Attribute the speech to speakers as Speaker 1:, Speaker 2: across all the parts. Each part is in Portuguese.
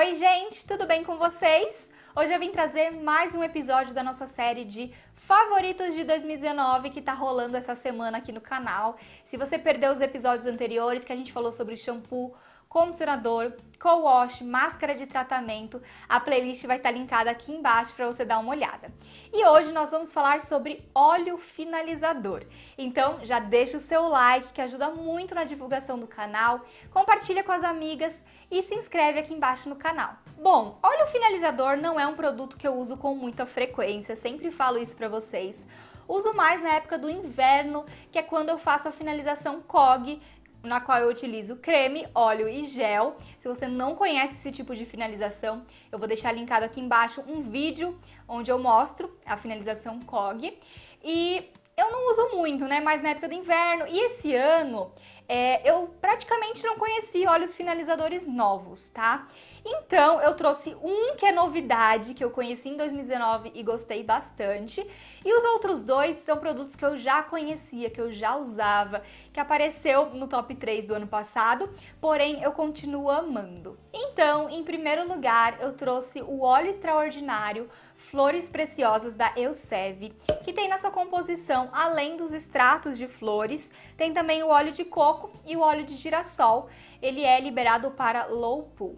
Speaker 1: Oi, gente, tudo bem com vocês? Hoje eu vim trazer mais um episódio da nossa série de favoritos de 2019 que tá rolando essa semana aqui no canal. Se você perdeu os episódios anteriores que a gente falou sobre shampoo, condicionador, co-wash, máscara de tratamento, a playlist vai estar tá linkada aqui embaixo para você dar uma olhada. E hoje nós vamos falar sobre óleo finalizador. Então já deixa o seu like que ajuda muito na divulgação do canal, compartilha com as amigas e se inscreve aqui embaixo no canal. Bom, óleo finalizador não é um produto que eu uso com muita frequência, sempre falo isso pra vocês. Uso mais na época do inverno, que é quando eu faço a finalização COG, na qual eu utilizo creme, óleo e gel. Se você não conhece esse tipo de finalização, eu vou deixar linkado aqui embaixo um vídeo onde eu mostro a finalização COG. E eu não uso muito, né? Mas na época do inverno. E esse ano é, eu praticamente não conheci óleos finalizadores novos, tá? Então eu trouxe um que é novidade, que eu conheci em 2019 e gostei bastante. E os outros dois são produtos que eu já conhecia, que eu já usava, que apareceu no top 3 do ano passado, porém eu continuo amando. Então, em primeiro lugar, eu trouxe o óleo extraordinário Flores Preciosas da Euseve, que tem na sua composição, além dos extratos de flores, tem também o óleo de coco e o óleo de girassol. Ele é liberado para low pool.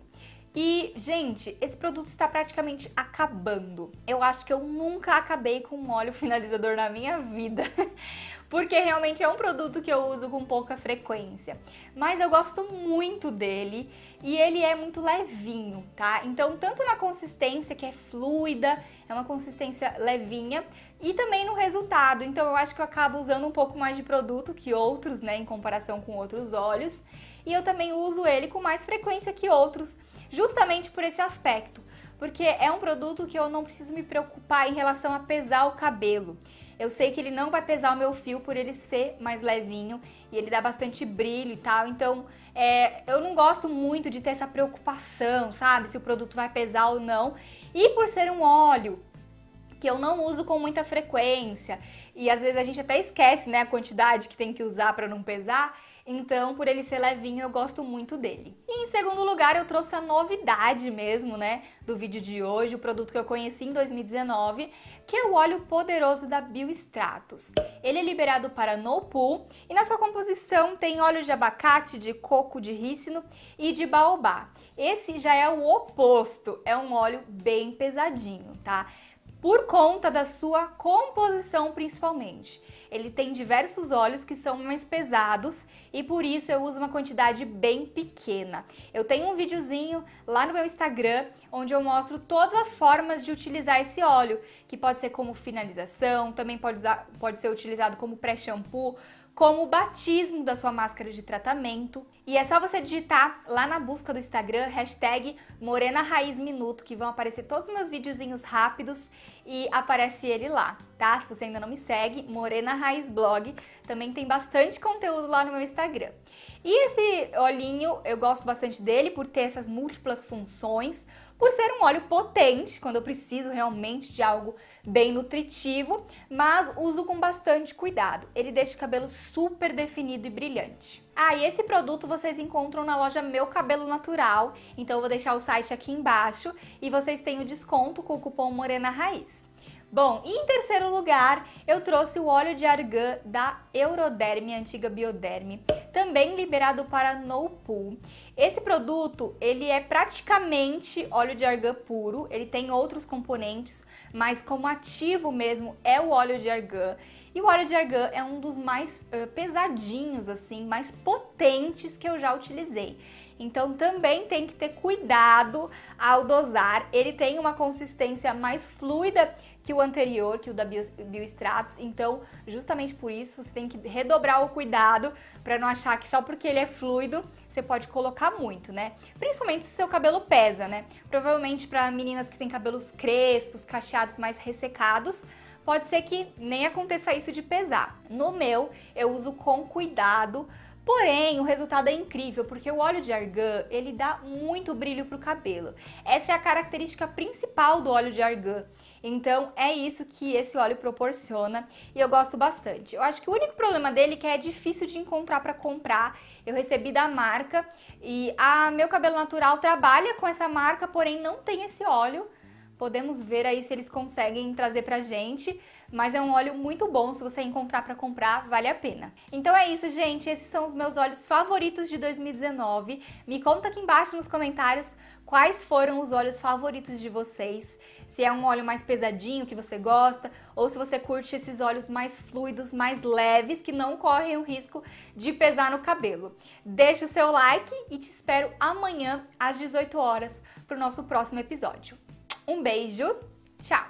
Speaker 1: E, gente, esse produto está praticamente acabando. Eu acho que eu nunca acabei com um óleo finalizador na minha vida, porque realmente é um produto que eu uso com pouca frequência. Mas eu gosto muito dele e ele é muito levinho, tá? Então, tanto na consistência, que é fluida, é uma consistência levinha, e também no resultado. Então, eu acho que eu acabo usando um pouco mais de produto que outros, né, em comparação com outros óleos e eu também uso ele com mais frequência que outros, justamente por esse aspecto, porque é um produto que eu não preciso me preocupar em relação a pesar o cabelo. Eu sei que ele não vai pesar o meu fio por ele ser mais levinho e ele dá bastante brilho e tal, então é, eu não gosto muito de ter essa preocupação, sabe, se o produto vai pesar ou não. E por ser um óleo que eu não uso com muita frequência e às vezes a gente até esquece, né, a quantidade que tem que usar para não pesar, então, por ele ser levinho, eu gosto muito dele. E em segundo lugar, eu trouxe a novidade mesmo, né, do vídeo de hoje, o produto que eu conheci em 2019, que é o óleo poderoso da Biostratus. Ele é liberado para no pool e na sua composição tem óleo de abacate, de coco, de rícino e de baobá. Esse já é o oposto, é um óleo bem pesadinho, tá? por conta da sua composição principalmente. Ele tem diversos óleos que são mais pesados e por isso eu uso uma quantidade bem pequena. Eu tenho um videozinho lá no meu Instagram onde eu mostro todas as formas de utilizar esse óleo, que pode ser como finalização, também pode, usar, pode ser utilizado como pré-shampoo, como o batismo da sua máscara de tratamento. E é só você digitar lá na busca do Instagram, hashtag Morena Raiz Minuto, que vão aparecer todos os meus videozinhos rápidos e aparece ele lá, tá? Se você ainda não me segue, Morena Raiz Blog, também tem bastante conteúdo lá no meu Instagram. E esse olhinho, eu gosto bastante dele por ter essas múltiplas funções por ser um óleo potente, quando eu preciso realmente de algo bem nutritivo, mas uso com bastante cuidado. Ele deixa o cabelo super definido e brilhante. Ah, e esse produto vocês encontram na loja Meu Cabelo Natural, então eu vou deixar o site aqui embaixo e vocês têm o desconto com o cupom Morena Raiz. Bom, em terceiro lugar, eu trouxe o óleo de argan da Euroderme, antiga Bioderme, também liberado para No Pool. Esse produto, ele é praticamente óleo de argan puro, ele tem outros componentes, mas como ativo mesmo é o óleo de argan. E o óleo de argan é um dos mais uh, pesadinhos, assim, mais potentes que eu já utilizei. Então também tem que ter cuidado ao dosar. Ele tem uma consistência mais fluida que o anterior, que o da Bio, Então, justamente por isso, você tem que redobrar o cuidado para não achar que só porque ele é fluido você pode colocar muito, né? Principalmente se seu cabelo pesa, né? Provavelmente para meninas que têm cabelos crespos, cacheados mais ressecados, pode ser que nem aconteça isso de pesar. No meu, eu uso com cuidado Porém, o resultado é incrível porque o óleo de argan, ele dá muito brilho para o cabelo. Essa é a característica principal do óleo de argan. Então, é isso que esse óleo proporciona e eu gosto bastante. Eu acho que o único problema dele é que é difícil de encontrar para comprar. Eu recebi da marca e a Meu Cabelo Natural trabalha com essa marca, porém não tem esse óleo. Podemos ver aí se eles conseguem trazer pra gente mas é um óleo muito bom, se você encontrar para comprar, vale a pena. Então é isso, gente, esses são os meus óleos favoritos de 2019. Me conta aqui embaixo nos comentários quais foram os óleos favoritos de vocês, se é um óleo mais pesadinho que você gosta, ou se você curte esses óleos mais fluidos, mais leves, que não correm o risco de pesar no cabelo. Deixa o seu like e te espero amanhã às 18 horas para o nosso próximo episódio. Um beijo, tchau!